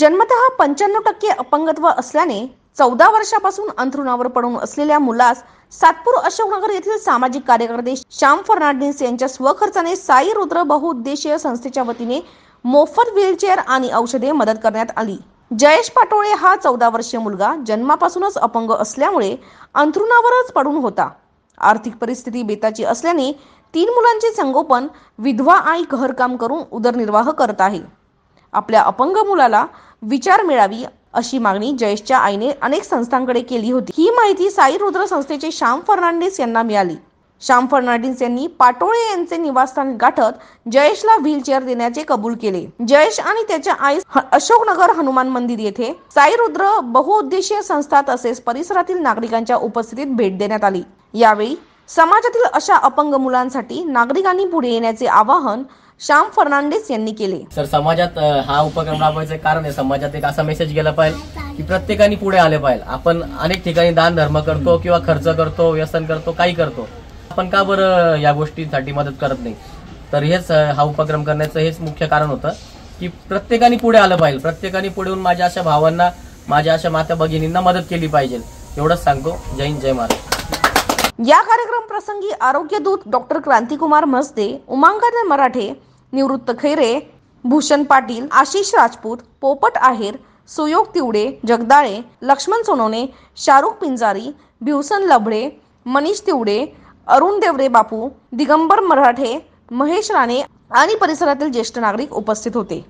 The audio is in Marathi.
जन्मत पंच्याण्णव टक्के अपंगत्व असल्याने चौदा वर्षापासून अंथरुणावर पडून असलेल्या मुलास सातपूर अशोकनगर येथील सामाजिक कार्यकर्ते श्याम फर्नांडिस यांच्या स्वखर्चाने साई रुद्र बहुउद्देशीय संस्थेच्या वतीने मोफत व्हीलचेअर आणि औषधे मदत करण्यात आली जयेश पाटोळे हा चौदा वर्षीय मुलगा जन्मापासूनच अपंग असल्यामुळे अंथरुणावरच पडून होता आर्थिक परिस्थिती बेताची असल्याने तीन मुलांचे संगोपन विधवा आई घरकाम करून उदरनिर्वाह करत आहे आपल्या अपंग मुलाला विचार मिळावी अशी मागणी जयेशच्या आईने अनेक संस्थांकडे केली होती ही माहिती साई रुद्र संस्थेचे श्याम फर्नांडिस यांना मिळाली श्याम फर्नांडिस यांनी पाटोळे यांचे निवासस्थान गाठत जयेशला व्हीलचेअर देण्याचे कबूल केले जयेश आणि त्याच्या आई अशोकनगर हनुमान मंदिर येथे साई रुद्र बहुउद्देशीय संस्था तसेच परिसरातील नागरिकांच्या उपस्थितीत भेट देण्यात आली यावेळी समाजातील अशा अपंग मुलांसाठी नागरिकांनी पुढे येण्याचे आवाहन श्याम फर्नांडिस यांनी केले सर समाजात हा उपक्रम राबवायचं कारण आहे समाजात एक असा मेसेज गेला पाहिजे की प्रत्येकाने पुढे आले पाहिजे आपण अनेक ठिकाणी दान धर्म करतो किंवा खर्च करतो व्यसन करतो काही करतो आपण का बरं या गोष्टींसाठी मदत करत नाही तर हेच हा उपक्रम करण्याचं हेच मुख्य कारण होतं की प्रत्येकाने पुढे आलं पाहिजे प्रत्येकाने पुढे येऊन माझ्या अशा भावांना माझ्या अशा माता भगिनींना मदत केली पाहिजे एवढंच सांगतो जय हिंद जय महाराज या कार्यक्रम प्रसंगी आरोग्यदूत डॉक्टर क्रांतिकुमार मस्ते उमांगद मराठे निवृत्त खैरे भूषण पाटील आशिष राजपूत पोपट आहेर सुयोग तिवडे जगदाळे लक्ष्मण सोनोने शाहरुख पिंजारी भिवसन लभडे मनीष तिवडे अरुण देवरे बापू दिगंबर मराठे महेश राणे आणि परिसरातील ज्येष्ठ नागरिक उपस्थित होते